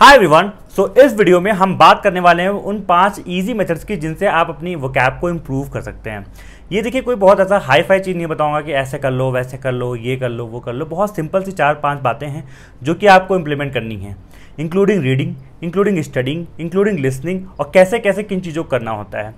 hi everyone so इस video में हम बात करने वाले हैं उन पांच इजी मेथड्स की जिनसे आप अपनी वोकैब को इम्प्रूव कर सकते हैं ये देखिए कोई बहुत ऐसा हाई फाई चीज़ नहीं बताऊंगा कि ऐसे कर लो वैसे कर लो ये कर लो वो कर लो बहुत सिंपल सी चार पांच बातें हैं जो कि आपको इम्प्लीमेंट करनी है including reading including studying including listening और कैसे कैसे किन चीज़ों को करना होता है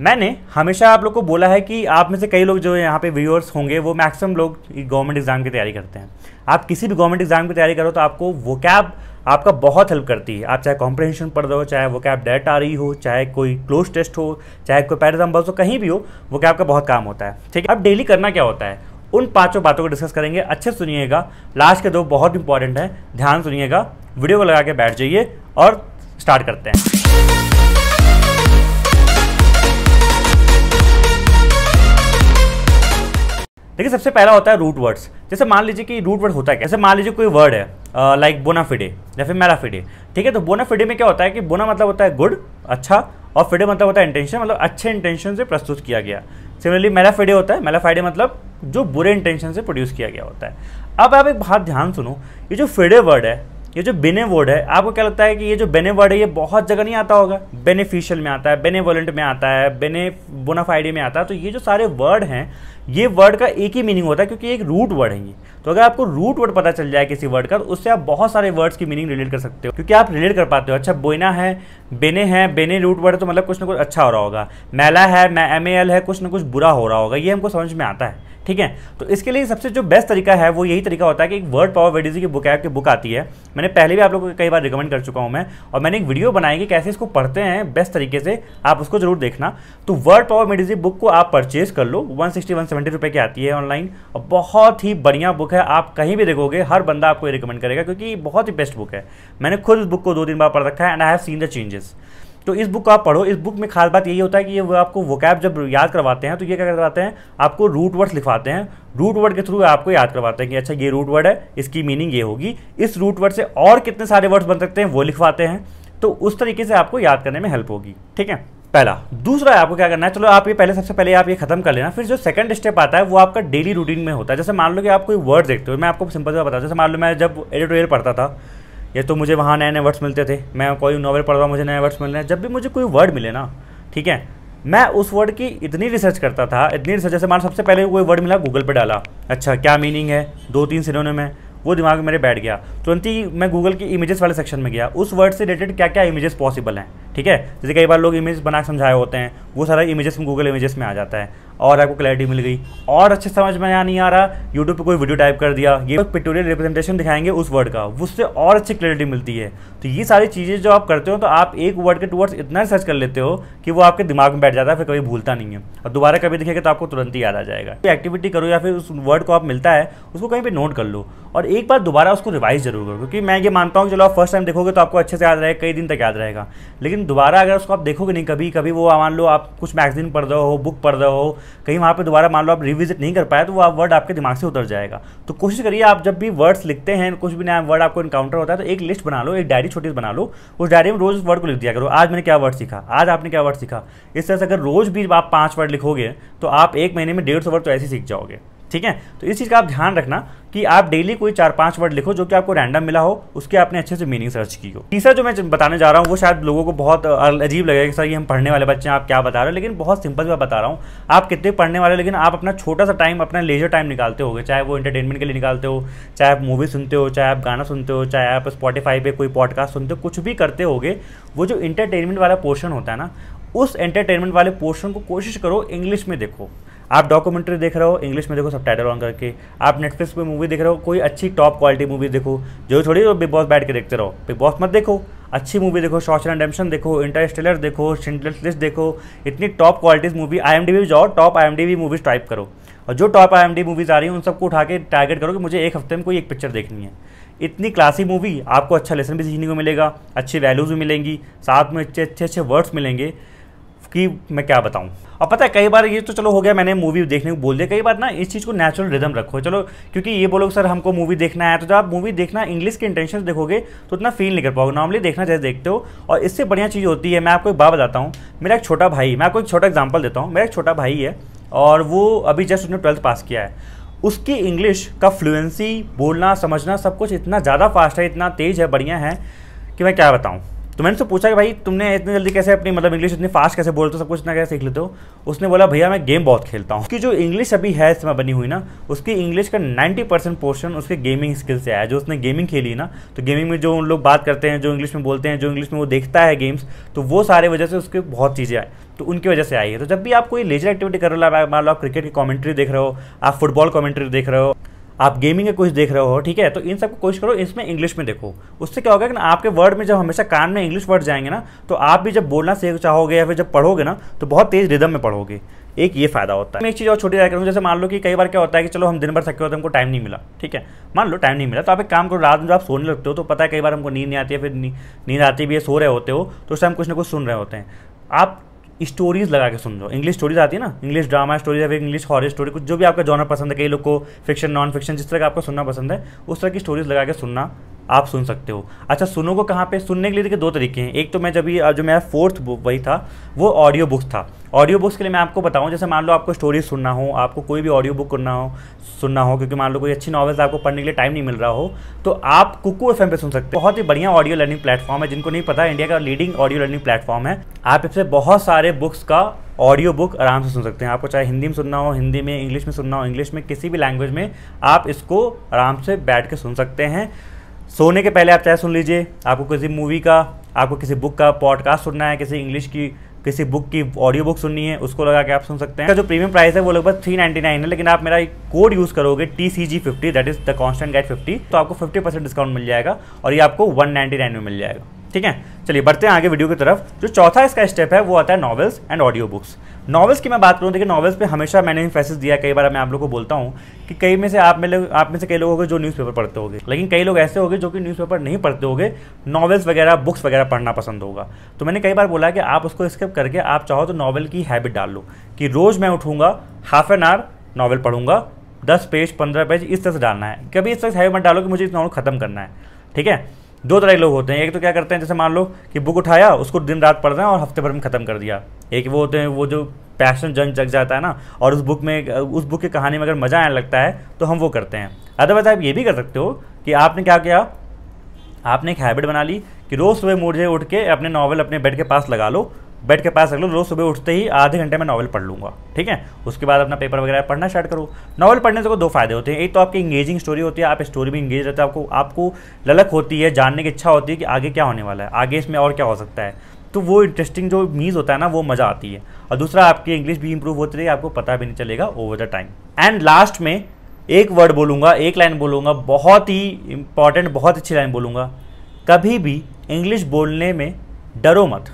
मैंने हमेशा आप लोग को बोला है कि आप में से कई लोग जो यहाँ पे व्यूअर्स होंगे वो मैक्सिमम लोग गवर्नमेंट एग्ज़ाम की तैयारी करते हैं आप किसी भी गवर्नमेंट एग्ज़ाम की तैयारी करो तो आपको वो कैब आपका बहुत हेल्प करती है आप चाहे कॉम्प्रहेंशन पढ़ हो चाहे वो कैब डेट आ रही हो चाहे कोई क्लोज टेस्ट हो चाहे कोई पैर बस हो कहीं भी हो वो कैब का बहुत काम होता है ठीक है अब डेली करना क्या होता है उन पांचों बातों को डिस्कस करेंगे अच्छे सुनिएगा लास्ट के दो बहुत इंपॉर्टेंट हैं ध्यान सुनिएगा वीडियो को लगा के बैठ जाइए और स्टार्ट करते हैं देखिए सबसे पहला होता है रूट वर्ड्स जैसे मान लीजिए कि रूट वर्ड होता है जैसे मान लीजिए कोई वर्ड है लाइक बोनाफिडे या फिर मेराफिडे ठीक है तो बोनाफिडे में क्या होता है कि बोना मतलब होता है गुड अच्छा और फिडे मतलब होता है इंटेंशन मतलब अच्छे इंटेंशन से प्रस्तुत किया गया सिमिलरली मेलाफाइडे होता है मेलाफाइडे मतलब जो बुरे इंटेंशन से प्रोड्यूस किया गया होता है अब आप एक बात ध्यान सुनो ये जो फिडे वर्ड है ये जो बेने वर्ड है आपको क्या लगता है कि ये जो बेने वर्ड है ये बहुत जगह नहीं आता होगा बेनिफिशियल में आता है बेनेवोलेंट में आता है बेने बोनाफाइडी में आता है तो ये जो सारे वर्ड हैं ये वर्ड का एक ही मीनिंग होता है क्योंकि एक रूट वर्ड है ये तो अगर आपको रूट वर्ड पता चल जाए किसी वर्ड का तो उससे आप बहुत सारे वर्ड्स की मीनिंग रिलेट कर सकते हो क्योंकि आप रिलेट कर पाते हो अच्छा बोइना है बेने है बेने रूट वर्ड तो मतलब कुछ ना कुछ अच्छा हो रहा होगा मैला है एम ए एल है कुछ ना कुछ बुरा हो रहा होगा ये हमको समझ में आता है ठीक है तो इसके लिए सबसे जो बेस्ट तरीका है वो यही तरीका होता है कि एक वर्ड पावर वेडीजी की बुक है की बुक आती है मैंने पहले भी आप लोगों को कई बार रिकमेंड कर चुका हूँ मैं और मैंने एक वीडियो बनाई कि कैसे इसको पढ़ते हैं बेस्ट तरीके से आप उसको जरूर देखना तो वर्ड पावर मेडिजी बुक को आप परचेज कर लो वन सिक्सटी वन सेवेंटी रुपये की आती है ऑनलाइन और बहुत ही बढ़िया बुक है आप कहीं भी देखोगे हर बंदा आपको रिकमेंड करेगा क्योंकि बहुत ही बेस्ट बुक है मैंने खुद इस बुक को दो दिन बाद पढ़ रखा है and I have seen the changes तो इस बुक को आप पढ़ो इस बुक में खास बात यही होता है कि ये आपको वोकैब जब याद करवाते हैं तो ये क्या करवाते हैं आपको रूट वर्ड्स लिखवाते हैं रूट वर्ड के थ्रू आपको याद करवाते हैं कि अच्छा ये रूट वर्ड है इसकी मीनिंग ये होगी इस रूट वर्ड से और कितने सारे वर्ड्स बन सकते हैं वो लिखवाते हैं तो उस तरीके से आपको याद करने में हेल्प होगी ठीक है पहला दूसरा आपको क्या करना है चलो आप ये पहले सबसे पहले आप ये खत्म कर लेना फिर जो सेकंड स्टेप आता है वो आपका डेली रूटीन में होता है जैसे मान लो कि आप कोई वर्ड देखते हो मैं आपको सिंपल से बताता जैसे मान लो मैं जब एडिटोरियल पढ़ता था ये तो मुझे वहाँ नए नए वर्ड्स मिलते थे मैं कोई नॉवल पढ़ रहा हूँ मुझे नए वर्ड्स मिल रहे हैं जब भी मुझे कोई वर्ड मिले ना ठीक है मैं उस वर्ड की इतनी रिसर्च करता था इतनी रिसर्च जैसे मान सबसे पहले कोई वर्ड मिला गूगल पर डाला अच्छा क्या मीनिंग है दो तीन सिनों में वो दिमाग मेरे बैठ गया तुरंत ही मैं गूगल के इमेजेस वाले सेक्शन में गया उस वर्ड से रिलेटेड क्या क्या इमेजेस पॉसिबल हैं ठीक है जैसे कई बार लोग इमेज बना समझाए होते हैं वो सारा इमेजेस में गूगल इमेजेस में आ जाता है और आपको क्लैरिटी मिल गई और अच्छे समझ में यहाँ नहीं आ रहा यूट्यूब पर कोई वीडियो टाइप कर दिया ये पिक्टोरियल रिप्रेजेंटेशन दिखाएंगे उस वर्ड का उससे और अच्छी क्लैरिटी मिलती है तो ये सारी चीज़ें जो आप करते हो तो आप एक वर्ड के टूवर्ड्स इतना सर्च कर लेते हो कि वो आपके दिमाग में बैठ जाता है फिर कभी भूलता नहीं है और दोबारा कभी दिखेगा तो आपको तुरंत ही याद आ जाएगा कोई एक्टिविटी करो या फिर उस वर्ड को आप मिलता है उसको कहीं पर नोट कर लो और एक बार दोबारा उसको रिवाइज जरूर करो क्योंकि मैं ये मानता हूँ चलो आप फर्स्ट टाइम देखोगे तो आपको अच्छे से याद रहेगा कई दिन तक याद रहेगा लेकिन दोबारा अगर उसको आप देखोगे नहीं कभी कभी वो मान लो आप कुछ मैगजीन पढ़ रहे हो बुक पढ़ रहे हो कहीं वहाँ पर दोबारा मान लो आप रिविजिट नहीं कर पाए तो वो आप वर्ड आपके दिमाग से उतर जाएगा तो कोशिश करिए आप जब भी वर्ड्स लिखते हैं कुछ भी नया वर्ड आपको इनकाउंटर होता है तो एक लिस्ट बना लो एक डायरी छोटी बना लो उस डायरी में रोज़ वर्ड को लिख दिया करो आज मैंने क्या वर्ड सीखा आज आपने क्या वर्ड सीखा इस तरह से अगर रोज़ भी आप पाँच वर्ड लिखोगे तो आप एक महीने में डेढ़ सौ वर्ड तो ऐसे सीख जाओगे ठीक है तो इस चीज़ का आप ध्यान रखना कि आप डेली कोई चार पांच वर्ड लिखो जो कि आपको रैंडम मिला हो उसके आपने अच्छे से मीनिंग सर्च की हो तीसरा जो मैं बताने जा रहा हूँ वो शायद लोगों को बहुत अजीब लगेगा कि सर ये हम पढ़ने वाले बच्चे हैं आप क्या बता रहे हो लेकिन बहुत सिंपल मैं बता रहा हूँ आप कितने पढ़ने वाले लेकिन आप अपना छोटा सा टाइम अपना लेजर टाइम निकालते हो चाहे वो इंटरटेनमेंट के लिए निकालते हो चाहे आप मूवी सुनते हो चाहे आप गाना सुनते हो चाहे आप स्पॉटीफाई पर कोई पॉडकास्ट सुनते हो कुछ भी करते होगे वो जो इंटरटेनमेंट वाला पोर्शन होता है ना उस एंटरटेनमेंट वाले पोर्शन को कोशिश करो इंग्लिश में देखो आप डॉक्यूमेंट्री देख रहे हो इंग्लिश में देखो सब टाइटल ऑन करके आप नेटफ्लिक्स पे मूवी देख रहे हो कोई अच्छी टॉप क्वालिटी मूवी देखो जो थोड़ी बिग बॉस बैठ के देखते रहो बिग बॉस मत देखो अच्छी मूवी देखो शॉर्ट एंड डेम्पशन देखो इंटरस्टेलर देखो शिंडलस लिस्ट देखो इतनी top qualities movie I M D जाओ top I M D movies type करो और जो top I M D movies आ रही हैं उन सबको उठा के टारगेट करो कि मुझे एक हफ्ते में कोई एक पिक्चर देखनी है इतनी क्लासी मूवी आपको अच्छा लेसन भी सीखने को मिलेगा अच्छी वैल्यूज़ भी मिलेंगी साथ में अच्छे अच्छे अच्छे वर्ड्स मिलेंगे कि मैं क्या बताऊँ और पता है कई बार ये तो चलो हो गया मैंने मूवी देखने को बोल दिया कई बार ना इस चीज़ को नेचुरल रिदम रखो चलो क्योंकि ये बोलोग सर हमको मूवी देखना है तो जब आप मूवी देखना इंग्लिश के इंटेंशन देखोगे तो उतना फील नहीं कर पाओगे नॉर्मली देखना जैसे देखते हो और इससे बढ़िया चीज़ होती है मैं आपको एक बात बताता हूँ मेरा एक छोटा भाई मैं आपको एक छोटा एग्जाम्पल देता हूँ मेरा एक छोटा भाई है और वो अभी जस्ट उसने ट्वेल्थ पास किया है उसकी इंग्लिश का फ्लुएंसी बोलना समझना सब कुछ इतना ज़्यादा फास्ट है इतना तेज़ है बढ़िया है कि मैं क्या बताऊँ तो मैंने उससे तो पूछा कि भाई तुमने इतनी जल्दी कैसे अपनी मतलब इंग्लिश इतनी फास्ट कैसे बोलते हो सब कुछ इतना कैसे सीख लेते हो उसने बोला भैया मैं गेम बहुत खेलता हूँ उसकी जो इंग्लिश अभी है इसमें बनी हुई ना उसकी इंग्लिश का नाइन्टी परसेंट पोर्शन उसके गेमिंग स्किल से आया जो उसने गेमिंग खेली ना तो गेमिंग में जो उन लोग बात करते हैं जो इंग्लिश में बोलते हैं जो इंग्लिश में वो देखता है गेम्स तो वो सारे वजह से उसके बहुत चीज़ें आए तो उनकी वजह से आई है तो जब भी आप कोई लेजर एक्टिविटी कर रहे हो मान लो आप क्रिकेट की कॉमेंट्री देख रहे हो आप फुटबॉल कॉमेंट्री देख रहे हो आप गेमिंग का कुछ देख रहे हो ठीक है तो इन सबको कोशिश करो इसमें इंग्लिश में देखो उससे क्या होगा कि ना आपके वर्ड में जब हमेशा कान में इंग्लिश वर्ड जाएंगे ना तो आप भी जब बोलना सीख चाहोगे या फिर जब पढ़ोगे ना तो बहुत तेज रिदम में पढ़ोगे एक ये फायदा होता है मैं एक चीज़ और छोटी राय करूँ जैसे मान लो कि कई बार क्या होता है कि चलो हम दिन भर थके होते हैं हमको टाइम नहीं मिला ठीक है मान लो टाइम नहीं मिला तो आप एक काम करो रात में जब आप सोने लगते हो तो पता है कई बार हमको नींद नहीं आती है फिर नींद आती भी है सो रहे होते हो तो उस टाइम कुछ ना कुछ सुन रहे होते हैं आप स्टोरीज लगा के सुन लो इंग्लिश स्टोरीज आती है ना इंग्लिश ड्रामा स्टोरी या फिर इंग्लिश हॉर स्टोरी कुछ जो भी आपका जॉनर पसंद है कई लोग को फिक्शन नॉन फिक्शन जिस तरह का आपको सुनना पसंद है उस तरह की स्टोरीज लगा के सुनना आप सुन सकते हो अच्छा सुनो को कहाँ पे सुनने के लिए देखिए दो तरीके हैं एक तो मैं जब भी जो मेरा फोर्थ बुक वही था वो ऑडियो बुक था ऑडियो बुक्स के लिए मैं आपको बताऊँ जैसे मान लो आपको स्टोरी सुनना हो आपको कोई भी ऑडियो बुक करना हो सुनना हो क्योंकि मान लो कोई अच्छी नॉवल्स आपको पढ़ने के लिए टाइम नहीं मिल रहा हो तो आप कुकू एफ पे सुन सकते हो बहुत ही बढ़िया ऑडियो लर्निंग प्लेटफॉर्म है जिनको नहीं पता इंडिया का लीडिंग ऑडियो लर्निंग प्लेटफॉर्म है आप इससे बहुत सारे बुक्स का ऑडियो बुक आराम से सुन सकते हैं आपको चाहे हिंदी में सुनना हो हिंदी में इंग्लिश में सुनना हो इंग्लिश में किसी भी लैंग्वेज में आप इसको आराम से बैठ के सुन सकते हैं सोने के पहले आप चाहे सुन लीजिए आपको किसी मूवी का आपको किसी बुक का पॉडकास्ट सुनना है किसी इंग्लिश की किसी बुक की ऑडियो बुक सुननी है उसको लगा के आप सुन सकते हैं जो प्रीमियम प्राइस है वो लगभग थ्री नाइन्टी नाइन है लेकिन आप मेरा एक कोड यूज करोगे T C G fifty that is the constant guide fifty तो आपको फिफ्टी परसेंट डिस्काउंट मिल जाएगा और ये आपको वन नाइन्टी नाइन में मिल जाएगा ठीक है चलिए बढ़ते हैं आगे वीडियो की तरफ जो चौथा इसका स्टेप है वो आता है novels and audio books novels की मैं बात करूँ देखिए नॉवेल्स पे हमेशा मैंने फैसेज दिया कई बार मैं आप लोग को बोलता हूँ कि कई में से आप में आप में से कई लोग होंगे जो न्यूज़पेपर पढ़ते होंगे लेकिन कई लोग ऐसे होंगे जो कि न्यूज़पेपर नहीं पढ़ते होंगे नॉवेल्स वगैरह बुक्स वगैरह पढ़ना पसंद होगा तो मैंने कई बार बोला कि आप उसको स्किप करके आप चाहो तो नॉवल की हैबिट डाल लो कि रोज़ मैं उठूँगा हाफ एन आवर नॉवल पढ़ूंगा दस पेज पंद्रह पेज इस तरह से डालना है कभी इस तरह से हैबिट मत डालो कि मुझे इस नॉवल ख़त्म करना है ठीक है दो तरह के लोग होते हैं एक तो क्या करते हैं जैसे मान लो कि बुक उठाया उसको दिन रात पढ़ रहे हैं और हफ्ते भर में ख़त्म कर दिया एक वो होते हैं वो जो पैशन जंग जग जाता है ना और उस बुक में उस बुक की कहानी में अगर मज़ा आने लगता है तो हम वो करते हैं अदरवाइज आप ये भी कर सकते हो कि आपने क्या किया आपने एक हैबिट बना ली कि रोज़ सुबह मुझे उठ के अपने नॉवल अपने बेड के पास लगा लो बेड के पास रख लो रोज सुबह उठते ही आधे घंटे में नॉवल पढ़ लूँगा ठीक है उसके बाद अपना पेपर वगैरह पढ़ना स्टार्ट करो नावल पढ़ने से को तो दो फायदे होते हैं एक तो आपकी इंगेजिंग स्टोरी होती है आप स्टोरी में इंगेज रहते है आपको आपको ललक होती है जानने की इच्छा होती है कि आगे क्या होने वाला है आगे इसमें और क्या हो सकता है तो वो इंटरेस्टिंग जो मीज़ होता है ना वो मज़ा आती है और दूसरा आपकी इंग्लिश भी इंप्रूव होती है आपको पता भी नहीं चलेगा over the time and last में एक वर्ड बोलूँगा एक लाइन बोलूँगा बहुत ही इंपॉर्टेंट बहुत अच्छी लाइन बोलूँगा कभी भी इंग्लिश बोलने में डरो मत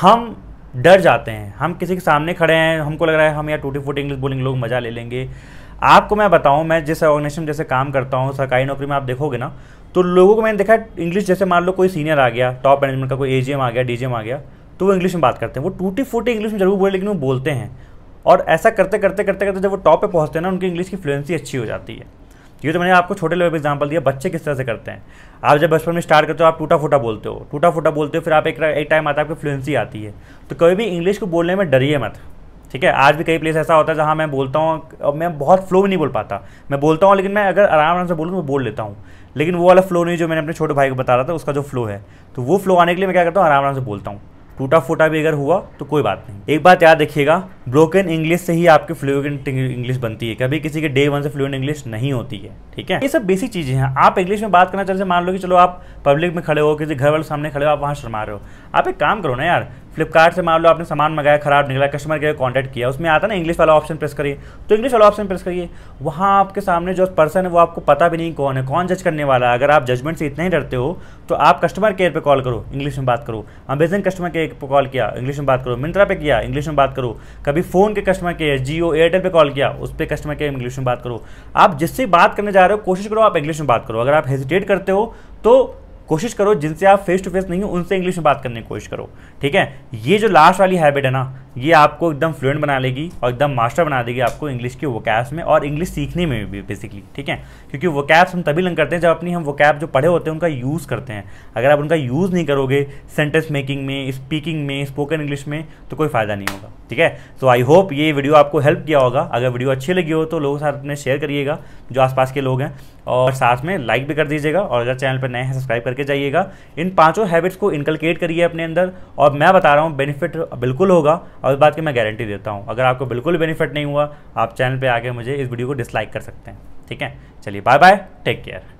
हम डर जाते हैं हम किसी के सामने खड़े हैं हमको लग रहा है हम यार टूटी फूटी इंग्लिश बोलेंगे लोग मज़ा ले लेंगे आपको मैं बताऊं मैं जैसे ऑर्गेनाइजेशन जैसे काम करता हूँ सरकारी नौकरी में आप देखोगे ना तो लोगों को मैंने देखा इंग्लिश जैसे मान लो कोई सीनियर आ गया टॉप मैनेजमेंट का कोई एजीएम आ गया डीजीएम आ गया तो वो इंग्लिश में बात करते हैं वो टूटी फूटी इंग्लिश में जरूर बोले लेकिन वो बोलते हैं और ऐसा करते करते करते करते जब वो टॉप पर पहुँचते हैं ना उनकी इंग्लिश की फ्लुएंसी अच्छी हो जाती है ये तो मैंने आपको छोटे लेवल पर एग्जाम्पल दिया बच्चे किस तरह से करते हैं आप जब बचपन में स्टार्ट करते हो आप टूटा फूटा बोलते हो टूटा फूटा बोलते हो फिर आप एक एक टाइम आता है आपकी फ्लुएंसी आती है तो कभी भी इंग्लिश को बोलने में डरिए मत ठीक है आज भी कई प्लेस ऐसा होता है जहाँ मैं बोलता हूँ मैं बहुत फ्लो में नहीं बोल पाता मैं बोलता हूँ लेकिन मैं अगर आराम आराम से बोलूँ तो बोल लेता हूँ लेकिन वो वाला फ्लो नहीं जो मैंने अपने छोटे भाई को बता रहा था उसका जो फ्लो है तो वो फ्लो आने के लिए मैं क्या करता हूँ आराम आराम से बोलता हूँ टूटा फूटा भी अगर हुआ तो कोई बात नहीं एक बात याद रखिएगा ब्रोकन इंग्लिश से ही आपकी फ्लुएंट इंग्लिश बनती है कभी किसी के डे वन से फ्लुएंट इंग्लिश नहीं होती है ठीक है ये सब बेसिक चीज़ें हैं आप इंग्लिश में बात करना चाहते मान लो कि चलो आप पब्लिक में खड़े हो किसी घर वाले सामने खड़े हो आप वहाँ शर्मा रहे हो आप एक काम करो ना यार फ्लिपकार्ट से मान लो आपने सामान मंगाया खराब निकला कस्टमर केयर कॉन्टैक्ट किया उसमें आता ना इंग्लिश वाला ऑप्शन प्रेस करिए तो इंग्लिश वाला ऑप्शन प्रेस करिए वहाँ आपके सामने जो पर्सन है वो आपको पता भी नहीं कौन है कौन जज करने वाला है अगर आप जजमेंट से इतना ही डरते हो तो आप कस्टमर केयर पर कॉल करो इंग्लिश में बात करो अमेजन कस्टमर केयर पर कॉल किया इंग्लिश में बात करो मिंत्रा पे किया इंग्लिश में बात करो कभी फ़ोन के कस्टमर केयर जियो एयरटेल पर कॉल किया उस पर कस्टमर केयर इंग्लिश में बात करो आप जिससे बात करने जा रहे हो कोशिश करो आप इंग्लिश में बात करो अगर आप हेजिटेट करते हो तो कोशिश करो जिनसे आप फेस टू फेस नहीं हो उनसे इंग्लिश में बात करने की कोशिश करो ठीक है ये जो लास्ट वाली हैबिट है ना ये आपको एकदम फ्लुएंट बना लेगी और एकदम मास्टर बना देगी आपको इंग्लिश के वोकैब्स में और इंग्लिश सीखने में भी बेसिकली ठीक है क्योंकि वोकैब्स हम तभी लंग करते हैं जब अपनी हम वोकैब जो पढ़े होते हैं उनका यूज़ करते हैं अगर आप उनका यूज़ नहीं करोगे सेंटेंस मेकिंग में स्पीकिंग में स्पोकन इंग्लिश में तो कोई फ़ायदा नहीं होगा ठीक है तो आई होप ये वीडियो आपको हेल्प किया होगा अगर वीडियो अच्छी लगी हो तो लोगों के साथ अपने शेयर करिएगा जो आसपास के लोग हैं और साथ में लाइक भी कर दीजिएगा और अगर चैनल पर नए हैं सब्सक्राइब करके जाइएगा इन पाँचों हैबिट्स को इनकलकेट करिए अपने अंदर और मैं बता रहा हूँ बेनिफिट बिल्कुल होगा और इस बात की मैं गारंटी देता हूँ अगर आपको बिल्कुल बेनिफिट नहीं हुआ आप चैनल पर आके मुझे इस वीडियो को डिसलाइक कर सकते हैं ठीक है चलिए बाय बाय टेक केयर